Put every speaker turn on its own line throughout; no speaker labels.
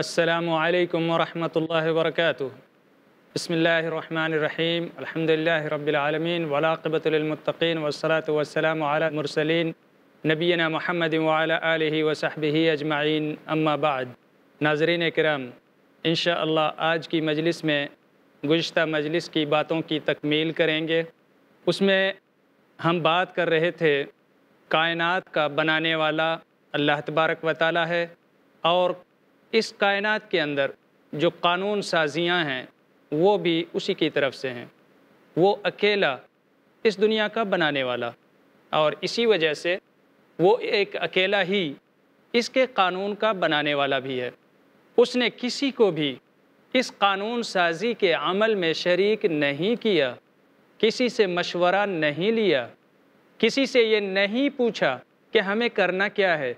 السلام علیکم ورحمۃ اللہ وبرکاتہ بسم اللہ الرحمن الرحیم الحمد اللہ رب العالمین ولاقبۃ للمتقین والصلاة والسلام علی مرسلین نبینا محمد وعلى آلہ وصحبہ اجمعین اما بعد ناظرین کرام انشاءاللہ آج کی مجلس میں گزشتہ مجلس کی باتوں کی تکمیل کریں گے اس میں ہم بات کر رہے تھے کائنات کا بنانے والا اللہ تبارک و تعالی ہے اور اس کائنات کے اندر جو قانون سازیاں ہیں وہ بھی اسی کی طرف سے ہیں وہ اکیلا اس دنیا کا بنانے والا اور اسی وجہ سے وہ ایک اکیلا ہی اس کے قانون کا بنانے والا بھی ہے اس نے کسی کو بھی اس قانون سازی کے عمل میں شریک نہیں کیا کسی سے مشورہ نہیں لیا کسی سے یہ نہیں پوچھا کہ ہمیں کرنا کیا ہے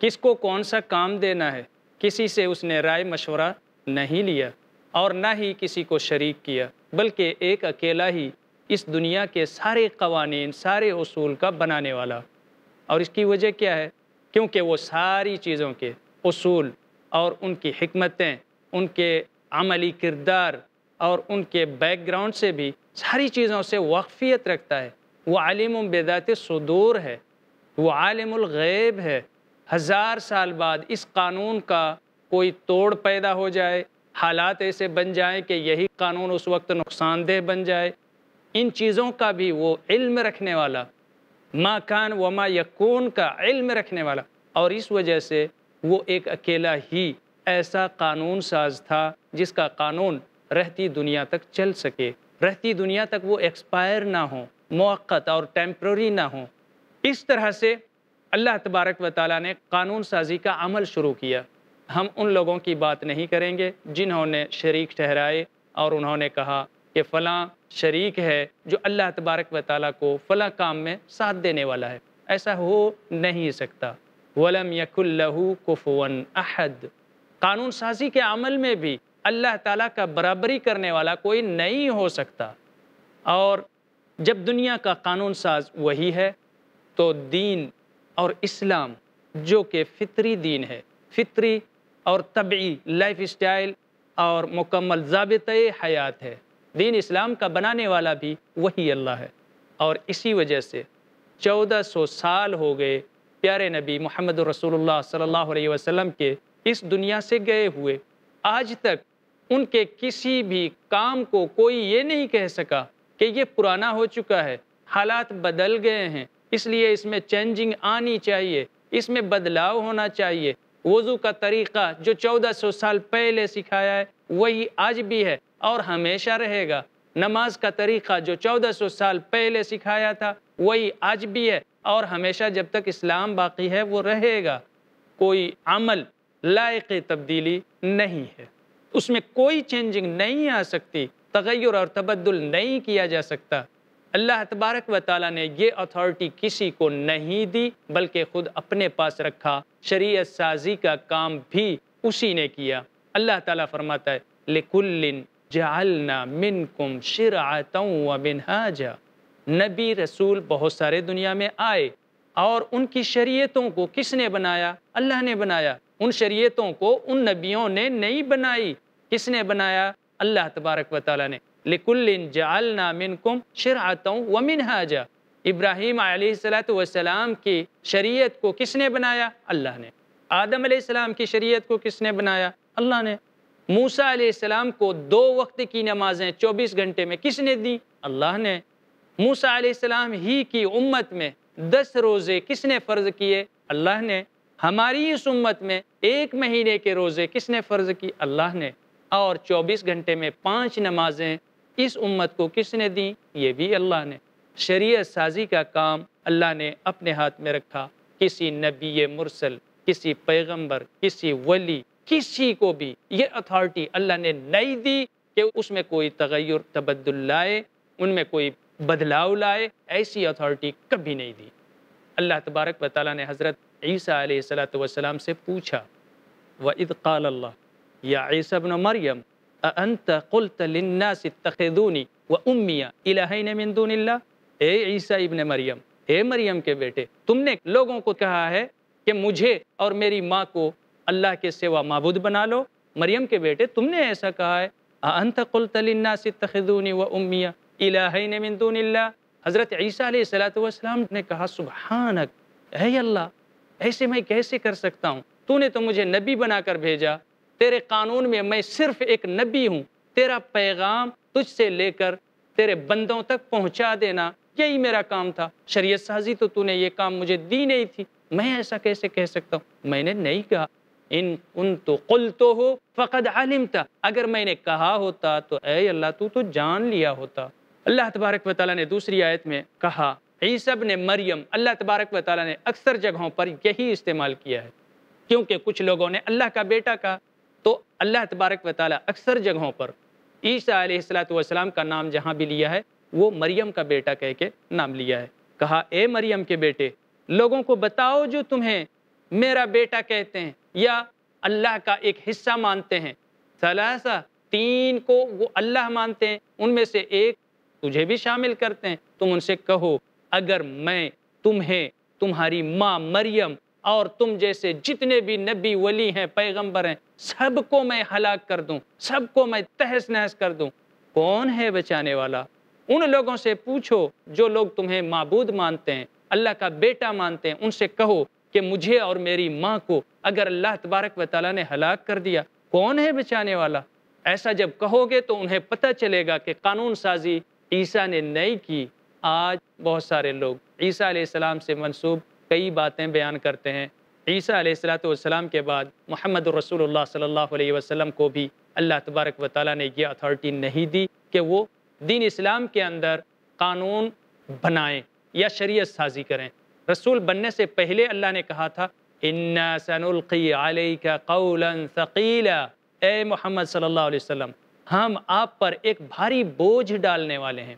کس کو کون سا کام دینا ہے کسی سے اس نے رائے مشورہ نہیں لیا اور نہ ہی کسی کو شریک کیا بلکہ ایک اکیلا ہی اس دنیا کے سارے قوانین سارے اصول کا بنانے والا اور اس کی وجہ کیا ہے کیونکہ وہ ساری چیزوں کے اصول اور ان کی حکمتیں ان کے عملی کردار اور ان کے بیک گراؤنڈ سے بھی ساری چیزوں سے واقفیت رکھتا ہے وہ عالم و بیدات صدور ہے وہ عالم الغیب ہے ہزار سال بعد اس قانون کا کوئی توڑ پیدا ہو جائے حالات ایسے بن جائیں کہ یہی قانون اس وقت نقصان دہ بن جائے ان چیزوں کا بھی وہ علم رکھنے والا ما کان و ماں کا علم رکھنے والا اور اس وجہ سے وہ ایک اکیلا ہی ایسا قانون ساز تھا جس کا قانون رہتی دنیا تک چل سکے رہتی دنیا تک وہ ایکسپائر نہ ہوں موقع اور ٹیمپرری نہ ہوں اس طرح سے اللہ تبارک و تعالیٰ نے قانون سازی کا عمل شروع کیا ہم ان لوگوں کی بات نہیں کریں گے جنہوں نے شریک ٹھہرائے اور انہوں نے کہا کہ فلاں شریک ہے جو اللہ تبارک و تعالیٰ کو فلاں کام میں ساتھ دینے والا ہے ایسا ہو نہیں سکتا ولم یق کفون احد قانون سازی کے عمل میں بھی اللہ تعالیٰ کا برابری کرنے والا کوئی نہیں ہو سکتا اور جب دنیا کا قانون ساز وہی ہے تو دین اور اسلام جو کہ فطری دین ہے فطری اور طبعی لائف اسٹائل اور مکمل ضابطۂ حیات ہے دین اسلام کا بنانے والا بھی وہی اللہ ہے اور اسی وجہ سے چودہ سو سال ہو گئے پیارے نبی محمد رسول اللہ صلی اللہ علیہ وسلم کے اس دنیا سے گئے ہوئے آج تک ان کے کسی بھی کام کو کوئی یہ نہیں کہہ سکا کہ یہ پرانا ہو چکا ہے حالات بدل گئے ہیں اس لیے اس میں چینجنگ آنی چاہیے اس میں بدلاؤ ہونا چاہیے وضو کا طریقہ جو چودہ سو سال پہلے سکھایا ہے وہی آج بھی ہے اور ہمیشہ رہے گا نماز کا طریقہ جو چودہ سو سال پہلے سکھایا تھا وہی آج بھی ہے اور ہمیشہ جب تک اسلام باقی ہے وہ رہے گا کوئی عمل لائق تبدیلی نہیں ہے اس میں کوئی چینجنگ نہیں آ سکتی تغیر اور تبدل نہیں کیا جا سکتا اللہ تبارک و تعالیٰ نے یہ اتھارٹی کسی کو نہیں دی بلکہ خود اپنے پاس رکھا شریعت سازی کا کام بھی اسی نے کیا اللہ تعالیٰ فرماتا ہے لِكُلِّن جَعَلْنَا مِنْكُمْ شِرْعَةً کم نبی رسول بہت سارے دنیا میں آئے اور ان کی شریعتوں کو کس نے بنایا اللہ نے بنایا ان شریعتوں کو ان نبیوں نے نہیں بنائی کس نے بنایا اللہ تبارک و تعالیٰ نے لِكُلِّن جَعَلْنَا مِنْكُمْ الامن کم و ابراہیم علیہ السلام کی شریعت کو کس نے بنایا اللہ نے آدم علیہ السلام کی شریعت کو کس نے بنایا اللہ نے موسیٰ علیہ السلام کو دو وقت کی نمازیں چوبیس گھنٹے میں کس نے دی اللہ نے موسیٰ علیہ السلام ہی کی امت میں دس روزے کس نے فرض کیے اللہ نے ہماری اس امت میں ایک مہینے کے روزے کس نے فرض کی اللہ نے اور چوبیس گھنٹے میں پانچ نمازیں اس امت کو کس نے دیں یہ بھی اللہ نے شریعت سازی کا کام اللہ نے اپنے ہاتھ میں رکھا کسی نبی مرسل کسی پیغمبر کسی ولی کسی کو بھی یہ اتھارٹی اللہ نے نہیں دی کہ اس میں کوئی تغیر تبدل لائے ان میں کوئی بدلاؤ لائے ایسی اتھارٹی کبھی نہیں دی اللہ تبارک و تعالیٰ نے حضرت عیسیٰ علیہ السلام والسلام سے پوچھا و قَالَ اللہ یا بن مریم أأنت قلت للناس اتخذوني وأمي إلهين من دون الله اے عیسیٰ ابن مریم اے مریم کے بیٹے تم نے لوگوں کو کہا ہے کہ مجھے اور میری ماں کو اللہ کے سوا معبود بنا لو مریم کے بیٹے تم نے ایسا کہا ہے اَأَنْتَ قُلْتَ لِلنَّاسِ اتَّخِذُونِ وَأُمِّيَا إِلَاهَيْنِ مِن دُونِ اللَّهِ حضرت عیسیٰ علیہ السلام نے کہا سبحانک اے اللہ ایسے میں کیسے کر سکتا ہوں تو نے تو مجھے نبی بنا کر بھیجا تیرے قانون میں میں صرف ایک نبی ہوں تیرا پیغام تجھ سے لے کر تیرے بندوں تک پہنچا دینا یہی میرا کام تھا شریعت سازی تو نے یہ کام مجھے دی نہیں تھی میں ایسا کیسے کہہ سکتا ہوں میں نے نہیں کہا ان ان تو ہو فقد اگر میں نے کہا ہوتا تو اے اللہ تو جان لیا ہوتا اللہ تبارک و تعالیٰ نے دوسری آیت میں کہا عیسب نے مریم اللہ تبارک و تعالیٰ نے اکثر جگہوں پر یہی استعمال کیا ہے کیونکہ کچھ لوگوں نے اللہ کا بیٹا کہا تو اللہ تبارک و تعالیٰ اکثر جگہوں پر عیسیٰ علیہ السلام والسلام کا نام جہاں بھی لیا ہے وہ مریم کا بیٹا کہہ کے نام لیا ہے کہا اے مریم کے بیٹے لوگوں کو بتاؤ جو تمہیں میرا بیٹا کہتے ہیں یا اللہ کا ایک حصہ مانتے ہیں ثلاثہ تین کو وہ اللہ مانتے ہیں ان میں سے ایک تجھے بھی شامل کرتے ہیں تم ان سے کہو اگر میں تمہیں تمہاری ماں مریم اور تم جیسے جتنے بھی نبی ولی ہیں پیغمبر ہیں سب کو میں ہلاک کر دوں سب کو میں تہس نہس کر دوں کون ہے بچانے والا ان لوگوں سے پوچھو جو لوگ تمہیں معبود مانتے ہیں اللہ کا بیٹا مانتے ہیں ان سے کہو کہ مجھے اور میری ماں کو اگر اللہ تبارک و تعالیٰ نے ہلاک کر دیا کون ہے بچانے والا ایسا جب کہو گے تو انہیں پتہ چلے گا کہ قانون سازی عیسیٰ نے نہیں کی آج بہت سارے لوگ عیسیٰ علیہ السلام سے منسوب کئی باتیں بیان کرتے ہیں عیسیٰ علیہ السلاۃ والسلام کے بعد محمد الرسول اللہ صلی اللہ علیہ وسلم کو بھی اللہ تبارک و تعالیٰ نے یہ اتھارٹی نہیں دی کہ وہ دین اسلام کے اندر قانون بنائیں یا شریعت سازی کریں رسول بننے سے پہلے اللہ نے کہا تھا نلقی علیہ کا قول ثقیلا اے محمد صلی اللہ علیہ وسلم ہم آپ پر ایک بھاری بوجھ ڈالنے والے ہیں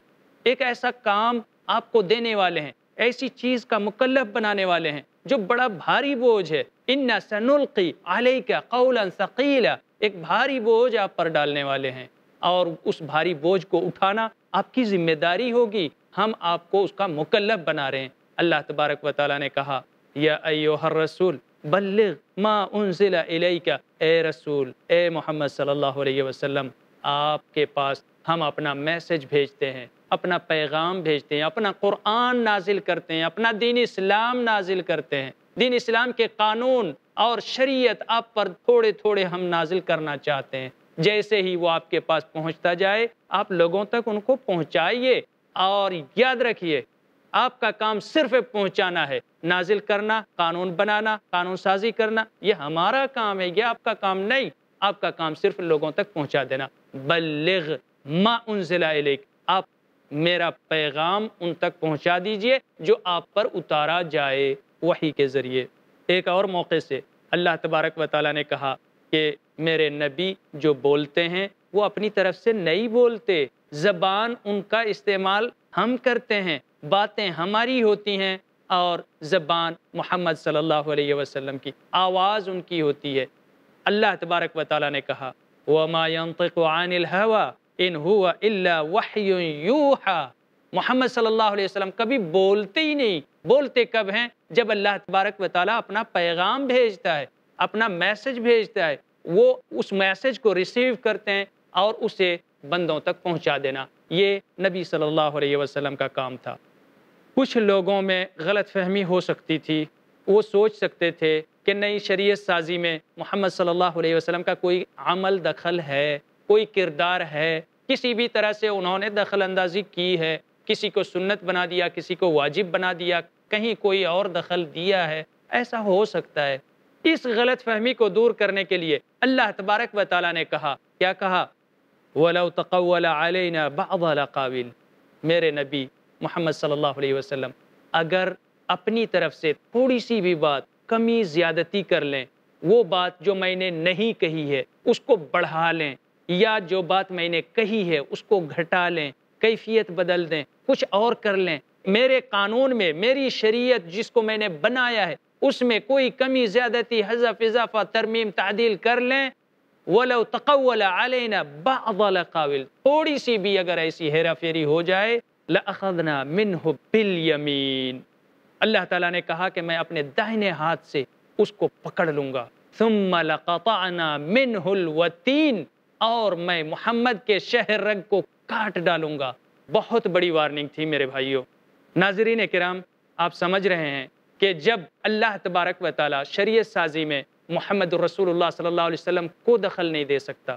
ایک ایسا کام آپ کو دینے والے ہیں ایسی چیز کا مکلف بنانے والے ہیں جو بڑا بھاری بوجھ ہے سَنُلْقِ عَلَيْكَ کا سَقِيلًا ایک بھاری بوجھ آپ پر ڈالنے والے ہیں اور اس بھاری بوجھ کو اٹھانا آپ کی ذمہ داری ہوگی ہم آپ کو اس کا مکلف بنا رہے ہیں اللہ تبارک و تعالیٰ نے کہا یا ایوہ الرسول بلغ ما انزل الیک اے رسول اے محمد صلی اللہ علیہ وسلم آپ کے پاس ہم اپنا میسج بھیجتے ہیں اپنا پیغام بھیجتے ہیں اپنا قرآن نازل کرتے ہیں اپنا دین اسلام نازل کرتے ہیں دین اسلام کے قانون اور شریعت آپ پر تھوڑے تھوڑے ہم نازل کرنا چاہتے ہیں جیسے ہی وہ آپ کے پاس پہنچتا جائے آپ لوگوں تک ان کو پہنچائیے اور یاد رکھیے آپ کا کام صرف پہنچانا ہے نازل کرنا قانون بنانا قانون سازی کرنا یہ ہمارا کام ہے یہ آپ کا کام نہیں آپ کا کام صرف لوگوں تک پہنچا دینا بلغ ما الیک میرا پیغام ان تک پہنچا دیجئے جو آپ پر اتارا جائے وہی کے ذریعے ایک اور موقع سے اللہ تبارک و تعالیٰ نے کہا کہ میرے نبی جو بولتے ہیں وہ اپنی طرف سے نہیں بولتے زبان ان کا استعمال ہم کرتے ہیں باتیں ہماری ہوتی ہیں اور زبان محمد صلی اللہ علیہ وسلم کی آواز ان کی ہوتی ہے اللہ تبارک و تعالیٰ نے کہا وَمَا يَنطِقُ عَنِ الْهَوَى ان اللہ الا وحی یوحا محمد صلی اللہ علیہ وسلم کبھی بولتے ہی نہیں بولتے کب ہیں جب اللہ تبارک و تعالیٰ اپنا پیغام بھیجتا ہے اپنا میسج بھیجتا ہے وہ اس میسج کو ریسیو کرتے ہیں اور اسے بندوں تک پہنچا دینا یہ نبی صلی اللہ علیہ وسلم کا کام تھا کچھ لوگوں میں غلط فہمی ہو سکتی تھی وہ سوچ سکتے تھے کہ نئی شریعت سازی میں محمد صلی اللہ علیہ وسلم کا کوئی عمل دخل ہے کوئی کردار ہے کسی بھی طرح سے انہوں نے دخل اندازی کی ہے کسی کو سنت بنا دیا کسی کو واجب بنا دیا کہیں کوئی اور دخل دیا ہے ایسا ہو سکتا ہے اس غلط فہمی کو دور کرنے کے لیے اللہ تبارک و تعالیٰ نے کہا کیا کہا وَلَوْ تَقَوَّلَ عَلَيْنَا بَعْضَ قابل میرے نبی محمد صلی اللہ علیہ وسلم اگر اپنی طرف سے تھوڑی سی بھی بات کمی زیادتی کر لیں وہ بات جو میں نے نہیں کہی ہے اس کو بڑھا لیں یا جو بات میں نے کہی ہے اس کو گھٹا لیں کیفیت بدل دیں کچھ اور کر لیں میرے قانون میں میری شریعت جس کو میں نے بنایا ہے اس میں کوئی کمی زیادتی حضف اضافہ ترمیم تعدیل کر لیں وَلَوْ تَقَوَّلَ عَلَيْنَا بَعْضَ تھوڑی سی بھی اگر ایسی ہیرا پھیری ہو جائے لَأَخَذْنَا مِنْهُ اللہ تعالیٰ نے کہا کہ میں اپنے دہنے ہاتھ سے اس کو پکڑ لوں گا ثُمَّ لَقَطَعْنَا مِنْهُ الْوَتِينَ اور میں محمد کے شہر رگ کو کاٹ ڈالوں گا بہت بڑی وارننگ تھی میرے بھائیوں ناظرین کرام آپ سمجھ رہے ہیں کہ جب اللہ تبارک و تعالیٰ شریعت سازی میں محمد رسول اللہ صلی اللہ علیہ وسلم کو دخل نہیں دے سکتا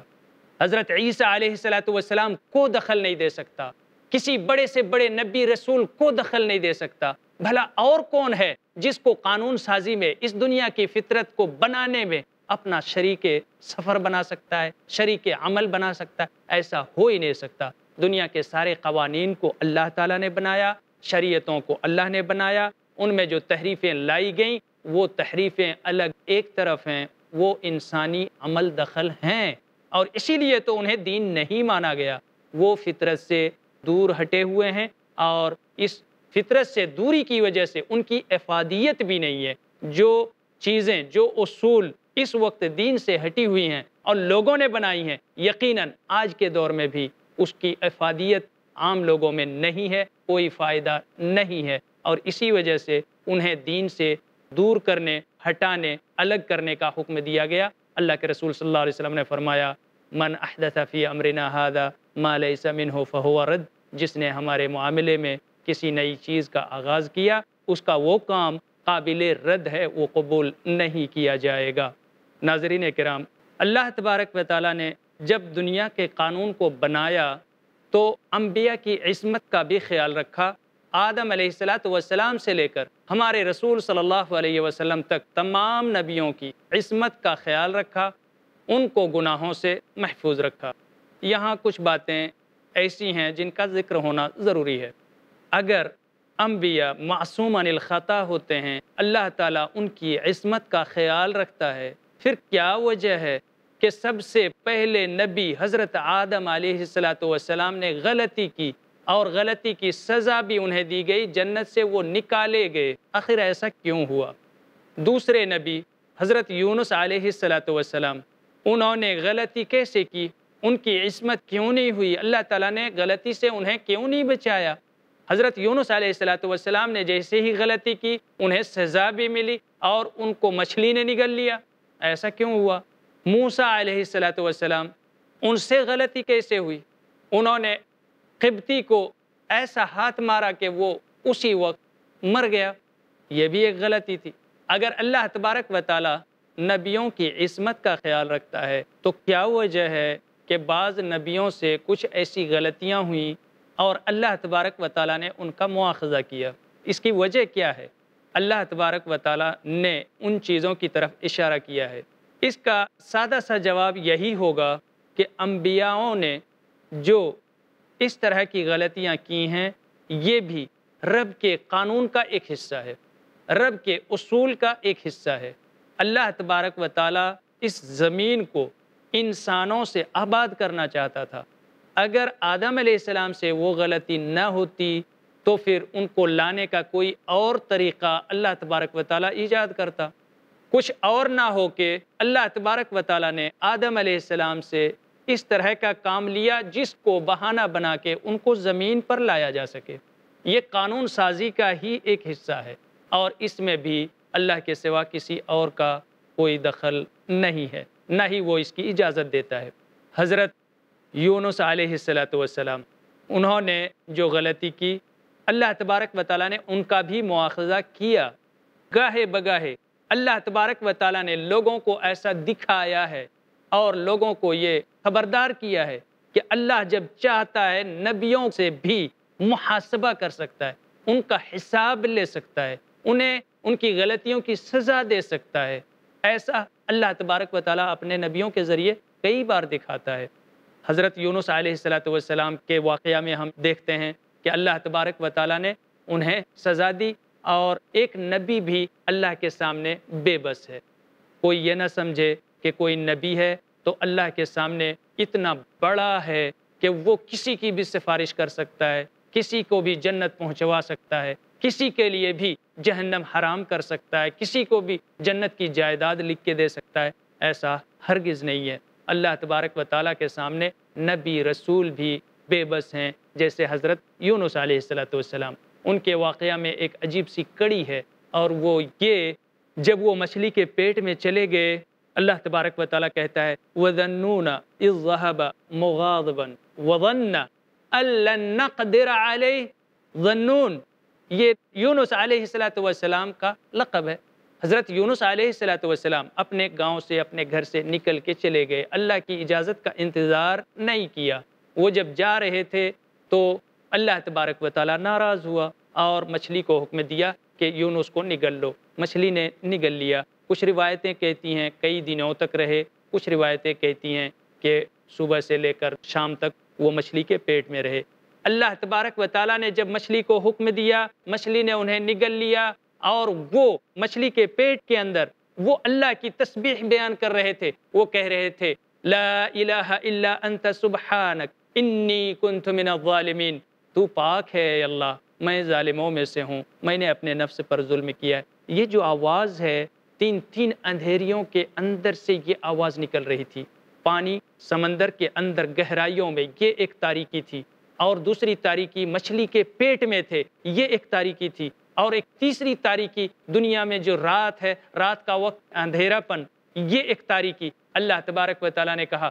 حضرت عیسیٰ علیہ صلاۃ والسلام کو دخل نہیں دے سکتا کسی بڑے سے بڑے نبی رسول کو دخل نہیں دے سکتا بھلا اور کون ہے جس کو قانون سازی میں اس دنیا کی فطرت کو بنانے میں اپنا شریک سفر بنا سکتا ہے شریک عمل بنا سکتا ہے ایسا ہو ہی نہیں سکتا دنیا کے سارے قوانین کو اللہ تعالیٰ نے بنایا شریعتوں کو اللہ نے بنایا ان میں جو تحریفیں لائی گئیں وہ تحریفیں الگ ایک طرف ہیں وہ انسانی عمل دخل ہیں اور اسی لیے تو انہیں دین نہیں مانا گیا وہ فطرت سے دور ہٹے ہوئے ہیں اور اس فطرت سے دوری کی وجہ سے ان کی افادیت بھی نہیں ہے جو چیزیں جو اصول اس وقت دین سے ہٹی ہوئی ہیں اور لوگوں نے بنائی ہیں یقیناً آج کے دور میں بھی اس کی افادیت عام لوگوں میں نہیں ہے کوئی فائدہ نہیں ہے اور اسی وجہ سے انہیں دین سے دور کرنے ہٹانے الگ کرنے کا حکم دیا گیا اللہ کے رسول صلی اللہ علیہ وسلم نے فرمایا من احدث فی امرنا هذا ما لیس منه فہو رد جس نے ہمارے معاملے میں کسی نئی چیز کا آغاز کیا اس کا وہ کام قابل رد ہے وہ قبول نہیں کیا جائے گا ناظرین کرام اللہ تبارک و تعالیٰ نے جب دنیا کے قانون کو بنایا تو انبیاء کی عصمت کا بھی خیال رکھا آدم علیہ السلاۃ وسلام سے لے کر ہمارے رسول صلی اللہ علیہ وسلم تک تمام نبیوں کی عصمت کا خیال رکھا ان کو گناہوں سے محفوظ رکھا یہاں کچھ باتیں ایسی ہیں جن کا ذکر ہونا ضروری ہے اگر انبیاء معصوم عن الخطا ہوتے ہیں اللہ تعالیٰ ان کی عصمت کا خیال رکھتا ہے پھر کیا وجہ ہے کہ سب سے پہلے نبی حضرت آدم علیہ السلام نے غلطی کی اور غلطی کی سزا بھی انہیں دی گئی جنت سے وہ نکالے گئے آخر ایسا کیوں ہوا دوسرے نبی حضرت یونس علیہ السلاۃ انہوں نے غلطی کیسے کی ان کی عصمت کیوں نہیں ہوئی اللہ تعالیٰ نے غلطی سے انہیں کیوں نہیں بچایا حضرت یونس علیہ السلاۃ نے جیسے ہی غلطی کی انہیں سزا بھی ملی اور ان کو مچھلی نے نگل لیا ایسا کیوں ہوا موسا علیہ السلاۃ والسلام ان سے غلطی کیسے ہوئی انہوں نے قبطی کو ایسا ہاتھ مارا کہ وہ اسی وقت مر گیا یہ بھی ایک غلطی تھی اگر اللہ تبارک و تعالیٰ نبیوں کی عصمت کا خیال رکھتا ہے تو کیا وجہ ہے کہ بعض نبیوں سے کچھ ایسی غلطیاں ہوئیں اور اللہ تبارک و تعالیٰ نے ان کا مواخذہ کیا اس کی وجہ کیا ہے اللہ تبارک و تعالیٰ نے ان چیزوں کی طرف اشارہ کیا ہے اس کا سادہ سا جواب یہی ہوگا کہ انبیاءوں نے جو اس طرح کی غلطیاں کی ہیں یہ بھی رب کے قانون کا ایک حصہ ہے رب کے اصول کا ایک حصہ ہے اللہ تبارک و تعالیٰ اس زمین کو انسانوں سے آباد کرنا چاہتا تھا اگر آدم علیہ السلام سے وہ غلطی نہ ہوتی تو پھر ان کو لانے کا کوئی اور طریقہ اللہ تبارک و تعالیٰ ایجاد کرتا کچھ اور نہ ہو کے اللہ تبارک و تعالیٰ نے آدم علیہ السلام سے اس طرح کا کام لیا جس کو بہانہ بنا کے ان کو زمین پر لایا جا سکے یہ قانون سازی کا ہی ایک حصہ ہے اور اس میں بھی اللہ کے سوا کسی اور کا کوئی دخل نہیں ہے نہ ہی وہ اس کی اجازت دیتا ہے حضرت یونس علیہ السلام انہوں نے جو غلطی کی اللہ تبارک و تعالیٰ نے ان کا بھی مواخذہ کیا گاہے بگاہے اللہ تبارک و تعالیٰ نے لوگوں کو ایسا دکھایا ہے اور لوگوں کو یہ خبردار کیا ہے کہ اللہ جب چاہتا ہے نبیوں سے بھی محاسبہ کر سکتا ہے ان کا حساب لے سکتا ہے انہیں ان کی غلطیوں کی سزا دے سکتا ہے ایسا اللہ تبارک و تعالیٰ اپنے نبیوں کے ذریعے کئی بار دکھاتا ہے حضرت یونس علیہ السلاۃ والسلام کے واقعہ میں ہم دیکھتے ہیں کہ اللہ تبارک و تعالیٰ نے انہیں سزا دی اور ایک نبی بھی اللہ کے سامنے بے بس ہے کوئی یہ نہ سمجھے کہ کوئی نبی ہے تو اللہ کے سامنے اتنا بڑا ہے کہ وہ کسی کی بھی سفارش کر سکتا ہے کسی کو بھی جنت پہنچوا سکتا ہے کسی کے لیے بھی جہنم حرام کر سکتا ہے کسی کو بھی جنت کی جائیداد لکھ کے دے سکتا ہے ایسا ہرگز نہیں ہے اللہ تبارک و تعالیٰ کے سامنے نبی رسول بھی بے بس ہیں جیسے حضرت یونس علیہ السلام والسلام ان کے واقعہ میں ایک عجیب سی کڑی ہے اور وہ یہ جب وہ مچھلی کے پیٹ میں چلے گئے اللہ تبارک و تعالیٰ کہتا ہے وَذَنُّونَ ضنون مُغَاضِبًا وَظَنَّ أَلَّن نَقْدِرَ عَلَيْهِ ظَنُّون یہ یونس علیہ السلاۃ کا لقب ہے حضرت یونس علیہ السلاۃ اپنے گاؤں سے اپنے گھر سے نکل کے چلے گئے اللہ کی اجازت کا انتظار نہیں کیا وہ جب جا رہے تھے تو اللہ تبارک و تعالیٰ ناراض ہوا اور مچھلی کو حکم دیا کہ یونس کو نگل لو مچھلی نے نگل لیا کچھ روایتیں کہتی ہیں کئی دنوں تک رہے کچھ روایتیں کہتی ہیں کہ صبح سے لے کر شام تک وہ مچھلی کے پیٹ میں رہے اللہ تبارک و تعالیٰ نے جب مچھلی کو حکم دیا مچھلی نے انہیں نگل لیا اور وہ مچھلی کے پیٹ کے اندر وہ اللہ کی تسبیح بیان کر رہے تھے وہ کہہ رہے تھے لا الہ الا انت سبحانک انی کنت من الظالمین تو پاک ہے اے اللہ میں ظالموں میں سے ہوں میں نے اپنے نفس پر ظلم کیا ہے یہ جو آواز ہے تین تین اندھیریوں کے اندر سے یہ آواز نکل رہی تھی پانی سمندر کے اندر گہرائیوں میں یہ ایک تاریکی تھی اور دوسری تاریکی مچھلی کے پیٹ میں تھے یہ ایک تاریکی تھی اور ایک تیسری تاریکی دنیا میں جو رات ہے رات کا وقت اندھیرا پن یہ ایک تاریکی اللہ تبارک و تعالیٰ نے کہا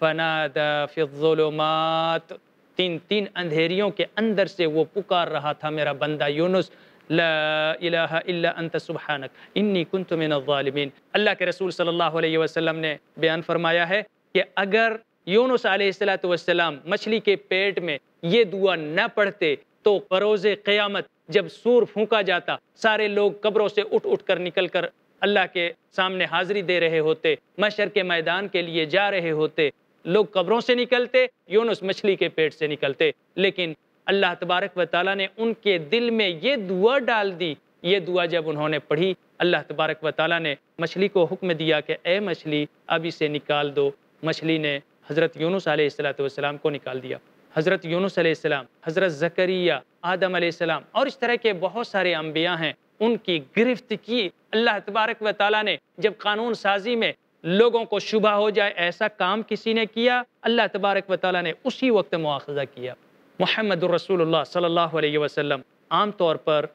فی الظلمات تین تین اندھیریوں کے اندر سے وہ پکار رہا تھا میرا بندہ یونس لا الہ الا انت سبحانک انی کنت من الظالمین اللہ کے رسول صلی اللہ علیہ وسلم نے بیان فرمایا ہے کہ اگر یونس علیہ السلام مچھلی کے پیٹ میں یہ دعا نہ پڑھتے تو بروز قیامت جب سور پھونکا جاتا سارے لوگ قبروں سے اٹھ اٹھ کر نکل کر اللہ کے سامنے حاضری دے رہے ہوتے کے میدان کے لیے جا رہے ہوتے لوگ قبروں سے نکلتے یونس مچھلی کے پیٹ سے نکلتے لیکن اللہ تبارک و تعالیٰ نے ان کے دل میں یہ دعا ڈال دی یہ دعا جب انہوں نے پڑھی اللہ تبارک و تعالیٰ نے مچھلی کو حکم دیا کہ اے مچھلی اب اسے نکال دو مچھلی نے حضرت یونس علیہ علیہ والسلام کو نکال دیا حضرت یونس علیہ السلام حضرت زکریہ آدم علیہ السلام اور اس طرح کے بہت سارے انبیاء ہیں ان کی گرفت کی اللہ تبارک و تعالیٰ نے جب قانون سازی میں لوگوں کو شبہ ہو جائے ایسا کام کسی نے کیا اللہ تبارک و تعالیٰ نے اسی وقت مواخذہ کیا محمد الرسول اللہ صلی اللہ علیہ وسلم عام طور پر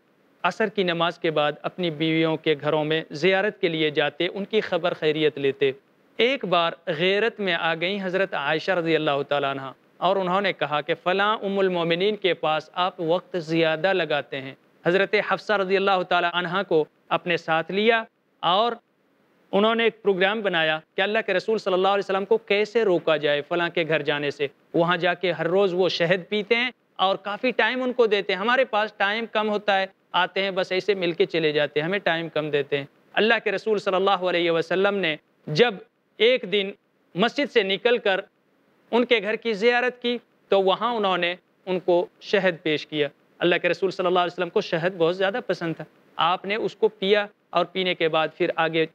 عصر کی نماز کے بعد اپنی بیویوں کے گھروں میں زیارت کے لیے جاتے ان کی خبر خیریت لیتے ایک بار غیرت میں آ گئیں حضرت عائشہ رضی اللہ تعالیٰ عنہ اور انہوں نے کہا کہ فلاں ام المومنین کے پاس آپ وقت زیادہ لگاتے ہیں حضرت حفصہ رضی اللہ تعالیٰ عنہ کو اپنے ساتھ لیا اور انہوں نے ایک پروگرام بنایا کہ اللہ کے رسول صلی اللہ علیہ وسلم کو کیسے روکا جائے فلاں کے گھر جانے سے وہاں جا کے ہر روز وہ شہد پیتے ہیں اور کافی ٹائم ان کو دیتے ہیں ہمارے پاس ٹائم کم ہوتا ہے آتے ہیں بس ایسے مل کے چلے جاتے ہیں ہمیں ٹائم کم دیتے ہیں اللہ کے رسول صلی اللہ علیہ وسلم نے جب ایک دن مسجد سے نکل کر ان کے گھر کی زیارت کی تو وہاں انہوں نے ان کو شہد پیش کیا اللہ کے رسول صلی اللہ علیہ وسلم کو شہد بہت زیادہ پسند تھا آپ نے اس کو پیا اور پینے کے بعد پھر آگے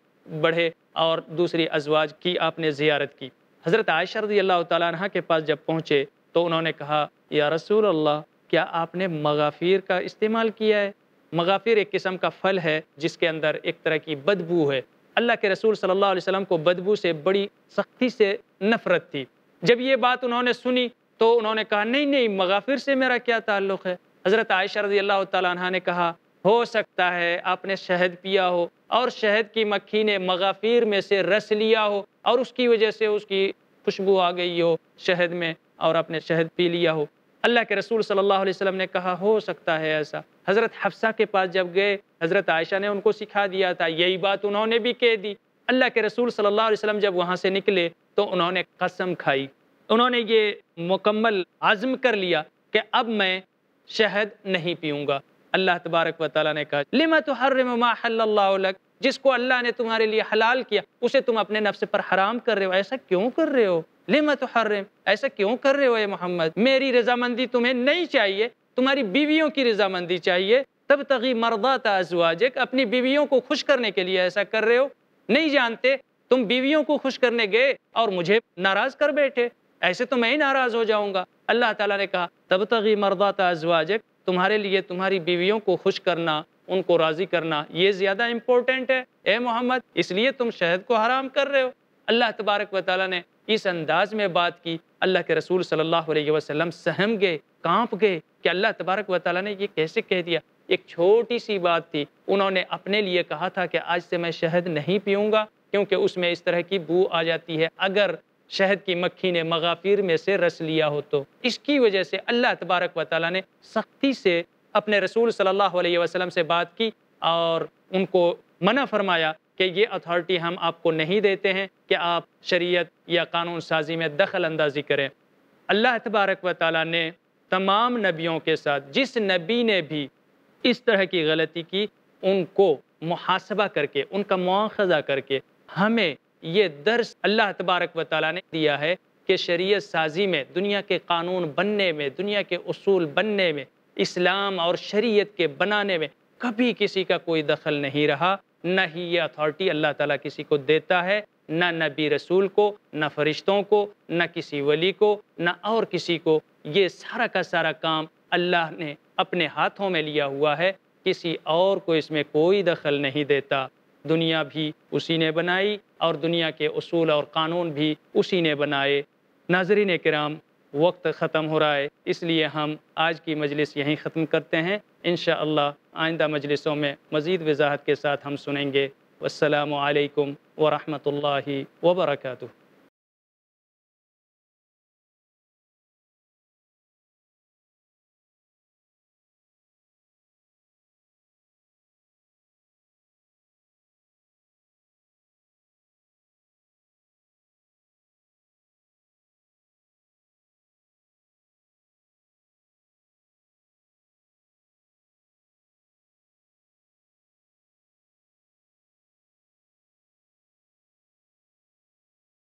بڑھے اور دوسری ازواج کی آپ نے زیارت کی حضرت عائشہ رضی اللہ تعالیٰ عنہ کے پاس جب پہنچے تو انہوں نے کہا یا رسول اللہ کیا آپ نے مغافیر کا استعمال کیا ہے مغافیر ایک قسم کا پھل ہے جس کے اندر ایک طرح کی بدبو ہے اللہ کے رسول صلی اللہ علیہ وسلم کو بدبو سے بڑی سختی سے نفرت تھی جب یہ بات انہوں نے سنی تو انہوں نے کہا نہیں نہیں مغافیر سے میرا کیا تعلق ہے حضرت عائشہ رضی اللہ تعالیٰ عنہ نے کہا ہو سکتا ہے آپ نے شہد پیا ہو اور شہد کی مکھی نے مغافیر میں سے رس لیا ہو اور اس کی وجہ سے اس کی خوشبو آ گئی ہو شہد میں اور آپ نے شہد پی لیا ہو اللہ کے رسول صلی اللہ علیہ وسلم نے کہا ہو سکتا ہے ایسا حضرت حفصہ کے پاس جب گئے حضرت عائشہ نے ان کو سکھا دیا تھا یہی بات انہوں نے بھی کہہ دی اللہ کے رسول صلی اللہ علیہ وسلم جب وہاں سے نکلے تو انہوں نے قسم کھائی انہوں نے یہ مکمل عزم کر لیا کہ اب میں شہد نہیں پیوں گا اللہ تبارک و تعالیٰ نے کہا ما حل اللہ لک جس کو اللہ نے تمہارے لیے حلال کیا اسے تم اپنے نفس پر حرام کر رہے ہو ایسا کیوں کر رہے ہو لما تحرم ایسا کیوں کر رہے ہو اے محمد میری رضامندی تمہیں نہیں چاہیے تمہاری بیویوں کی رضامندی چاہیے تب تغی مرضات ازواجک اپنی بیویوں کو خوش کرنے کے لیے ایسا کر رہے ہو نہیں جانتے تم بیویوں کو خوش کرنے گئے اور مجھے ناراض کر بیٹھے ایسے تو میں ہی ناراض ہو جاؤں گا اللہ تعالیٰ نے کہا تب تغی مرضات ازواجک تمہارے لیے تمہاری بیویوں کو خوش کرنا ان کو راضی کرنا یہ زیادہ امپورٹنٹ ہے اے محمد اس لیے تم شہد کو حرام کر رہے ہو اللہ تبارک و تعالیٰ نے اس انداز میں بات کی اللہ کے رسول صلی اللہ علیہ وسلم سہم گئے کانپ گئے کہ اللہ تبارک و تعالیٰ نے یہ کیسے کہہ دیا ایک چھوٹی سی بات تھی انہوں نے اپنے لیے کہا تھا کہ آج سے میں شہد نہیں پیوں گا کیونکہ اس میں اس طرح کی بو آ جاتی ہے اگر شہد کی مکھی نے مغافیر میں سے رس لیا ہو تو اس کی وجہ سے اللہ تبارک و تعالیٰ نے سختی سے اپنے رسول صلی اللہ علیہ وسلم سے بات کی اور ان کو منع فرمایا کہ یہ اتھارٹی ہم آپ کو نہیں دیتے ہیں کہ آپ شریعت یا قانون سازی میں دخل اندازی کریں اللہ تبارک و تعالیٰ نے تمام نبیوں کے ساتھ جس نبی نے بھی اس طرح کی غلطی کی ان کو محاسبہ کر کے ان کا مواخذہ کر کے ہمیں یہ درس اللہ تبارک و تعالیٰ نے دیا ہے کہ شریعت سازی میں دنیا کے قانون بننے میں دنیا کے اصول بننے میں اسلام اور شریعت کے بنانے میں کبھی کسی کا کوئی دخل نہیں رہا نہ ہی یہ اتھارٹی اللہ تعالیٰ کسی کو دیتا ہے نہ نبی رسول کو نہ فرشتوں کو نہ کسی ولی کو نہ اور کسی کو یہ سارا کا سارا کام اللہ نے اپنے ہاتھوں میں لیا ہوا ہے کسی اور کو اس میں کوئی دخل نہیں دیتا دنیا بھی اسی نے بنائی اور دنیا کے اصول اور قانون بھی اسی نے بنائے ناظرین کرام وقت ختم ہو رہا ہے اس لیے ہم آج کی مجلس یہیں ختم کرتے ہیں انشاءاللہ آئندہ مجلسوں میں مزید وضاحت کے ساتھ ہم سنیں گے والسلام علیکم ورحمۃ اللہ وبرکاتہ